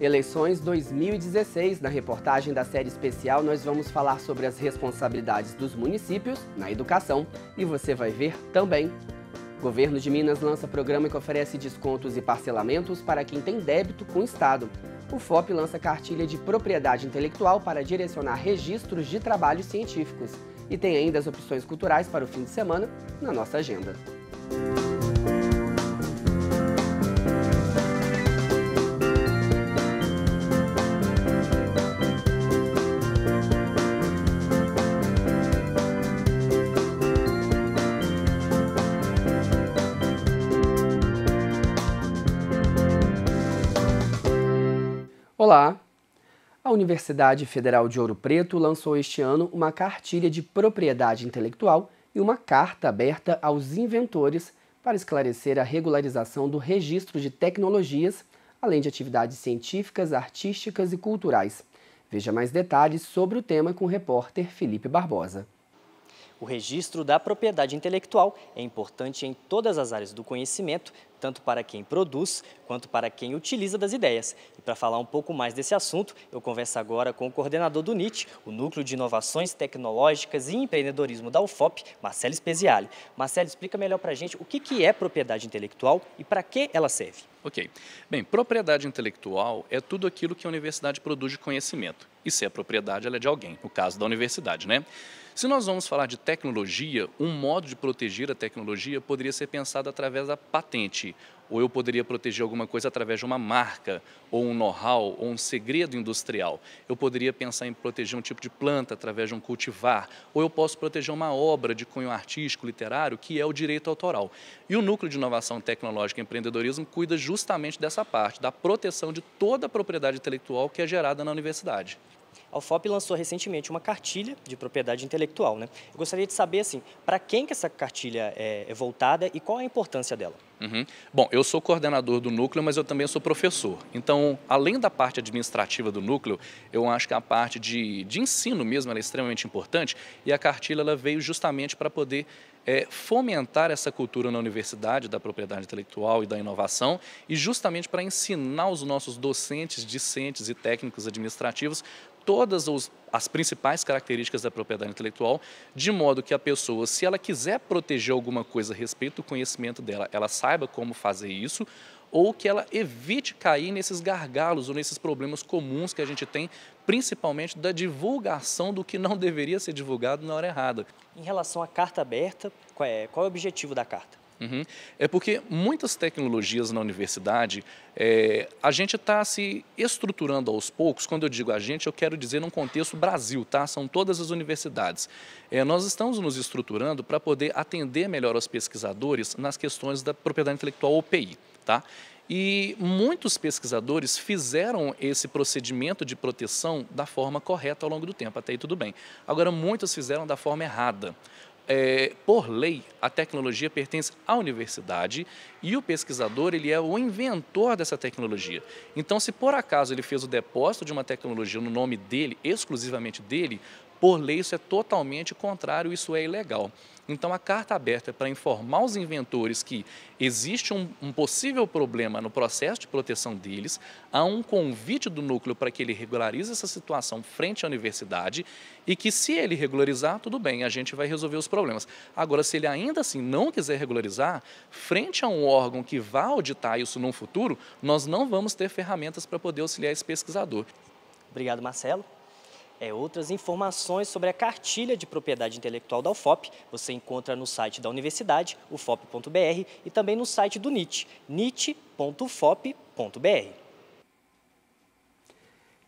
Eleições 2016. Na reportagem da série especial, nós vamos falar sobre as responsabilidades dos municípios na educação e você vai ver também. Governo de Minas lança programa que oferece descontos e parcelamentos para quem tem débito com o Estado. O FOP lança cartilha de propriedade intelectual para direcionar registros de trabalhos científicos. E tem ainda as opções culturais para o fim de semana na nossa agenda. Olá! A Universidade Federal de Ouro Preto lançou este ano uma cartilha de propriedade intelectual e uma carta aberta aos inventores para esclarecer a regularização do registro de tecnologias, além de atividades científicas, artísticas e culturais. Veja mais detalhes sobre o tema com o repórter Felipe Barbosa. O registro da propriedade intelectual é importante em todas as áreas do conhecimento, tanto para quem produz quanto para quem utiliza das ideias. E para falar um pouco mais desse assunto, eu converso agora com o coordenador do NIT, o Núcleo de Inovações Tecnológicas e Empreendedorismo da UFOP, Marcelo Espeziale. Marcelo, explica melhor para a gente o que, que é propriedade intelectual e para que ela serve. Ok. Bem, propriedade intelectual é tudo aquilo que a universidade produz de conhecimento e se é propriedade, ela é de alguém, no caso da universidade, né? Se nós vamos falar de tecnologia, um modo de proteger a tecnologia poderia ser pensado através da patente, ou eu poderia proteger alguma coisa através de uma marca, ou um know-how, ou um segredo industrial. Eu poderia pensar em proteger um tipo de planta através de um cultivar, ou eu posso proteger uma obra de cunho artístico, literário, que é o direito autoral. E o Núcleo de Inovação Tecnológica e Empreendedorismo cuida justamente dessa parte, da proteção de toda a propriedade intelectual que é gerada na universidade. A UFOP lançou recentemente uma cartilha de propriedade intelectual. Né? Eu gostaria de saber, assim, para quem que essa cartilha é, é, voltada e qual a importância dela? Uhum. Bom, eu sou coordenador do núcleo, mas eu também sou professor. Então, além da parte administrativa do núcleo, eu acho que a parte de, de ensino mesmo é extremamente importante e a cartilha ela veio justamente para poder é, fomentar essa cultura na universidade da propriedade intelectual e da inovação e justamente para ensinar os nossos docentes, discentes e técnicos administrativos todas os, as principais características da propriedade intelectual, de modo que a pessoa, se ela quiser proteger alguma coisa a respeito do conhecimento dela, ela saiba como fazer isso, ou que ela evite cair nesses gargalos ou nesses problemas comuns que a gente tem, principalmente da divulgação do que não deveria ser divulgado na hora errada. Em relação à carta aberta, qual é, qual é o objetivo da carta? Uhum. É porque muitas tecnologias na universidade, é, a gente está se estruturando aos poucos. Quando eu digo a gente, eu quero dizer num contexto Brasil, tá? São todas as universidades. É, nós estamos nos estruturando para poder atender melhor os pesquisadores nas questões da propriedade intelectual OPI, tá? E muitos pesquisadores fizeram esse procedimento de proteção da forma correta ao longo do tempo, até aí tudo bem. Agora, muitos fizeram da forma errada é, por lei, a tecnologia pertence à universidade e o pesquisador ele é o inventor dessa tecnologia. Então, se por acaso ele fez o depósito de uma tecnologia no nome dele, exclusivamente dele, por lei, isso é totalmente contrário, isso é ilegal. Então, a carta aberta é para informar os inventores que existe um, um, possível problema no processo de proteção deles, há um convite do núcleo para que ele regularize essa situação frente à universidade e que, se ele regularizar, tudo bem, a gente vai resolver os problemas. Agora, se ele ainda assim não quiser regularizar, frente a um órgão que vá auditar isso no futuro, nós não vamos ter ferramentas para poder auxiliar esse pesquisador. Obrigado, Marcelo é, outras informações sobre a cartilha de propriedade intelectual da UFOP. Você encontra no site da universidade, ufop.br, e também no site do NIT, nit.ufop.br.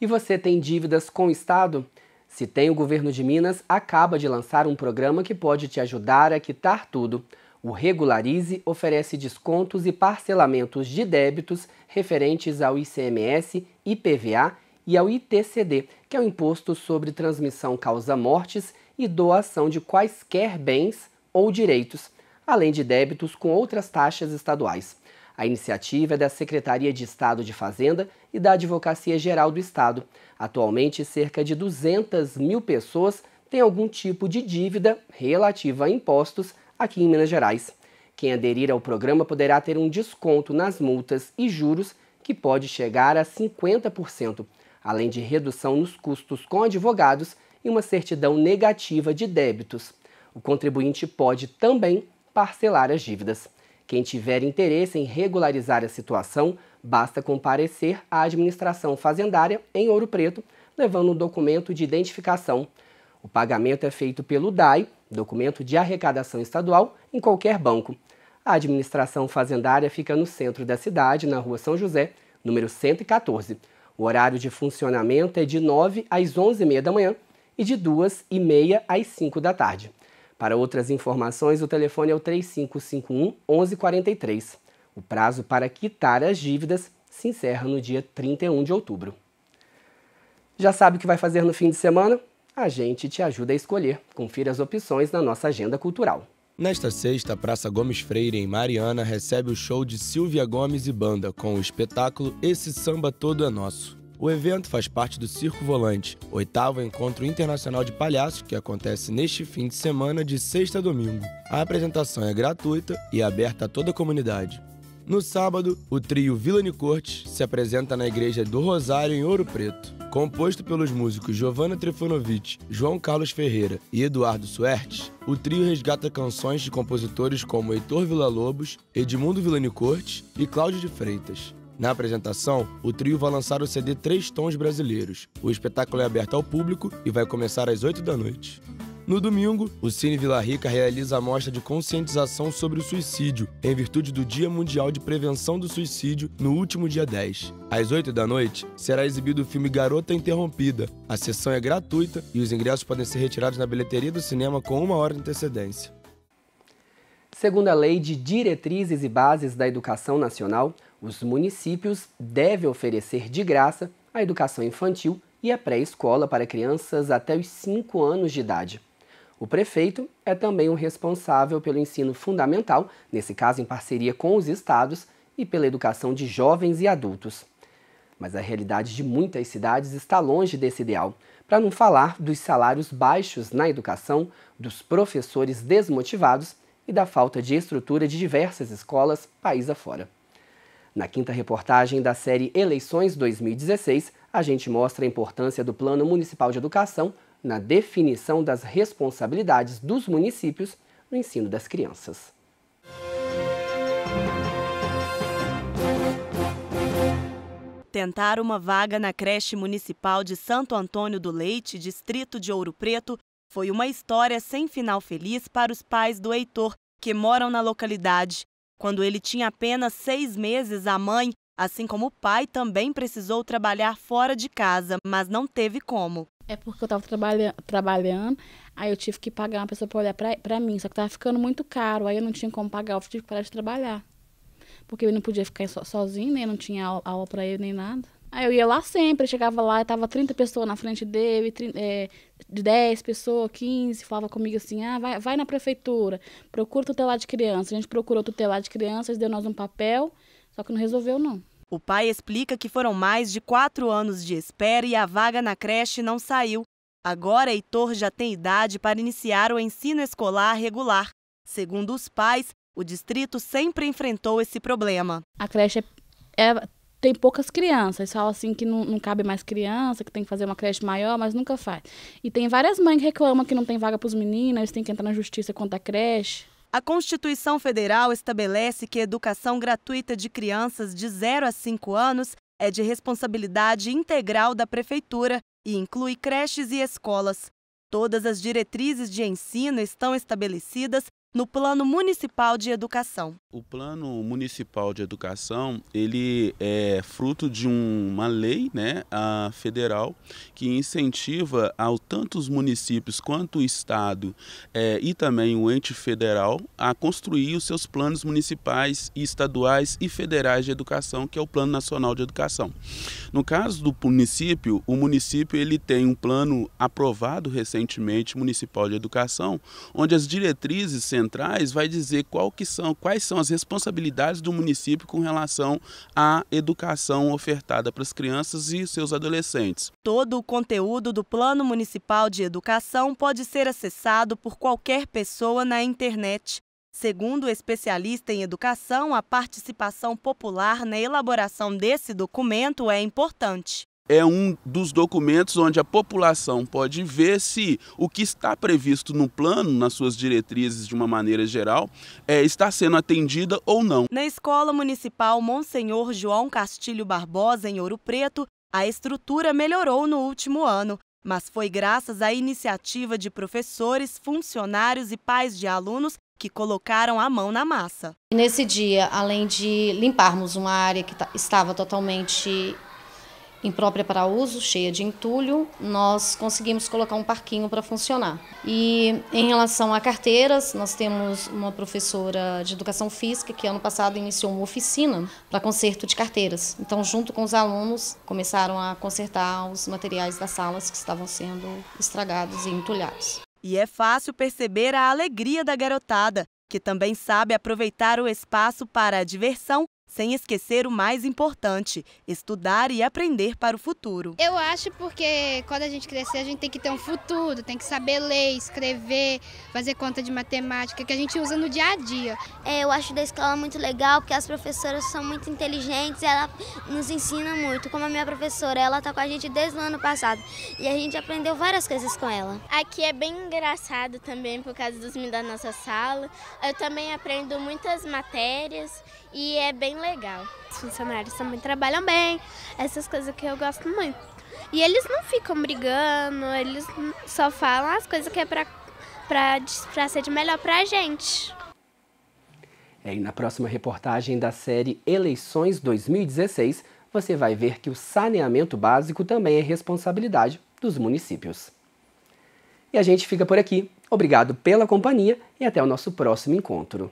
E você tem dívidas com o Estado? Se tem, o governo de Minas acaba de lançar um programa que pode te ajudar a quitar tudo. O Regularize oferece descontos e parcelamentos de débitos referentes ao ICMS, IPVA e ao ITCD, que é o imposto sobre transmissão causa-mortes e doação de quaisquer bens ou direitos, além de débitos com outras taxas estaduais. A iniciativa é da Secretaria de Estado de Fazenda e da Advocacia Geral do Estado. Atualmente, cerca de 200 mil pessoas têm algum tipo de dívida relativa a impostos aqui em Minas Gerais. Quem aderir ao programa poderá ter um desconto nas multas e juros que pode chegar a 50% além de redução nos custos com advogados e uma certidão negativa de débitos. O contribuinte pode também parcelar as dívidas. Quem tiver interesse em regularizar a situação, basta comparecer à administração fazendária em Ouro Preto, levando um documento de identificação. O pagamento é feito pelo DAI, documento de arrecadação estadual, em qualquer banco. A administração fazendária fica no centro da cidade, na rua São José, número 114. O horário de funcionamento é de 9 às 11h30 da manhã e de 2h30 às 5 da tarde. Para outras informações, o telefone é o 3551 1143. O prazo para quitar as dívidas se encerra no dia 31 de outubro. Já sabe o que vai fazer no fim de semana? A gente te ajuda a escolher. Confira as opções na nossa agenda cultural. Nesta sexta, a Praça Gomes Freire, em Mariana, recebe o show de Silvia Gomes e Banda, com o espetáculo Esse Samba Todo é Nosso. O evento faz parte do Circo Volante, oitavo encontro internacional de palhaços que acontece neste fim de semana de sexta a domingo. A apresentação é gratuita e é aberta a toda a comunidade. No sábado, o trio Vila Nicortes se apresenta na Igreja do Rosário, em Ouro Preto. Composto pelos músicos Giovanna Trifunovic, João Carlos Ferreira e Eduardo Suertes, o trio resgata canções de compositores como Heitor Villa-Lobos, Edmundo Villani-Cortes e Cláudio de Freitas. Na apresentação, o trio vai lançar o CD Três Tons Brasileiros. O espetáculo é aberto ao público e vai começar às 8 da noite. No domingo, o Cine Vila Rica realiza a mostra de conscientização sobre o suicídio, em virtude do Dia Mundial de Prevenção do Suicídio, no último dia 10. Às 8 da noite, será exibido o filme Garota Interrompida. A sessão é gratuita e os ingressos podem ser retirados na bilheteria do cinema com uma hora de antecedência. Segundo a Lei de Diretrizes e Bases da Educação Nacional, os municípios devem oferecer de graça a educação infantil e a pré-escola para crianças até os 5 anos de idade. O prefeito é também o responsável pelo ensino fundamental, nesse caso em parceria com os estados, e pela educação de jovens e adultos. Mas a realidade de muitas cidades está longe desse ideal, para não falar dos salários baixos na educação, dos professores desmotivados e da falta de estrutura de diversas escolas país afora. Na quinta reportagem da série Eleições 2016, a gente mostra a importância do Plano Municipal de Educação na definição das responsabilidades dos municípios no ensino das crianças. Tentar uma vaga na creche municipal de Santo Antônio do Leite, distrito de Ouro Preto, foi uma história sem final feliz para os pais do Heitor, que moram na localidade. Quando ele tinha apenas seis meses, a mãe, Assim como o pai também precisou trabalhar fora de casa, mas não teve como. É porque eu estava trabalha trabalhando, aí eu tive que pagar uma pessoa para olhar para mim, só que estava ficando muito caro, aí eu não tinha como pagar, eu tive que parar de trabalhar. Porque eu não podia ficar so sozinho, nem né? não tinha aula, aula para ele nem nada. Aí eu ia lá sempre, chegava lá, tava 30 pessoas na frente dele, de é, 10 pessoas, 15, falava comigo assim, ah, vai, vai na prefeitura, procura tutelar de criança. A gente procurou tutelar de crianças, deu nós um papel, só que não resolveu, não. O pai explica que foram mais de quatro anos de espera e a vaga na creche não saiu. Agora, Heitor já tem idade para iniciar o ensino escolar regular. Segundo os pais, o distrito sempre enfrentou esse problema. A creche é, é, tem poucas crianças. Eles falam assim que não, não cabe mais criança, que tem que fazer uma creche maior, mas nunca faz. E tem várias mães que reclamam que não tem vaga para os meninos, eles têm que entrar na justiça contra a creche. A Constituição Federal estabelece que a educação gratuita de crianças de 0 a 5 anos é de responsabilidade integral da Prefeitura e inclui creches e escolas. Todas as diretrizes de ensino estão estabelecidas no Plano Municipal de Educação. O Plano Municipal de Educação ele é fruto de uma lei né, a federal que incentiva ao tanto os municípios quanto o Estado é, e também o ente federal a construir os seus planos municipais, estaduais e federais de educação, que é o Plano Nacional de Educação. No caso do município, o município ele tem um plano aprovado recentemente municipal de educação, onde as diretrizes centrais vai dizer qual que são, quais são as responsabilidades do município com relação à educação ofertada para as crianças e seus adolescentes. Todo o conteúdo do Plano Municipal de Educação pode ser acessado por qualquer pessoa na internet. Segundo o especialista em educação, a participação popular na elaboração desse documento é importante é um dos documentos onde a população pode ver se o que está previsto no plano, nas suas diretrizes de uma maneira geral, é, está sendo atendida ou não. Na Escola Municipal Monsenhor João Castilho Barbosa, em Ouro Preto, a estrutura melhorou no último ano, mas foi graças à iniciativa de professores, funcionários e pais de alunos que colocaram a mão na massa. Nesse dia, além de limparmos uma área que estava totalmente imprópria para uso, cheia de entulho, nós conseguimos colocar um parquinho para funcionar. E em relação a carteiras, nós temos uma professora de educação física que ano passado iniciou uma oficina para conserto de carteiras. Então, junto com os alunos, começaram a consertar os materiais das salas que estavam sendo estragados e entulhados. E é fácil perceber a alegria da garotada, que também sabe aproveitar o espaço para a diversão sem esquecer o mais importante, estudar e aprender para o futuro. Eu acho porque quando a gente crescer, a gente tem que ter um futuro, tem que saber ler, escrever, fazer conta de matemática, que a gente usa no dia a dia. É, eu acho da escola muito legal, porque as professoras são muito inteligentes, ela nos ensina muito. Como a minha professora, ela está com a gente desde o ano passado e a gente aprendeu várias coisas com ela. Aqui é bem engraçado também, por causa dos meninos da nossa sala. Eu também aprendo muitas matérias e é bem legal. Os funcionários também trabalham bem, essas coisas que eu gosto muito. E eles não ficam brigando, eles só falam as coisas que é para para ser de melhor para a gente. É, e na próxima reportagem da série Eleições 2016, você vai ver que o saneamento básico também é responsabilidade dos municípios. E a gente fica por aqui. Obrigado pela companhia e até o nosso próximo encontro.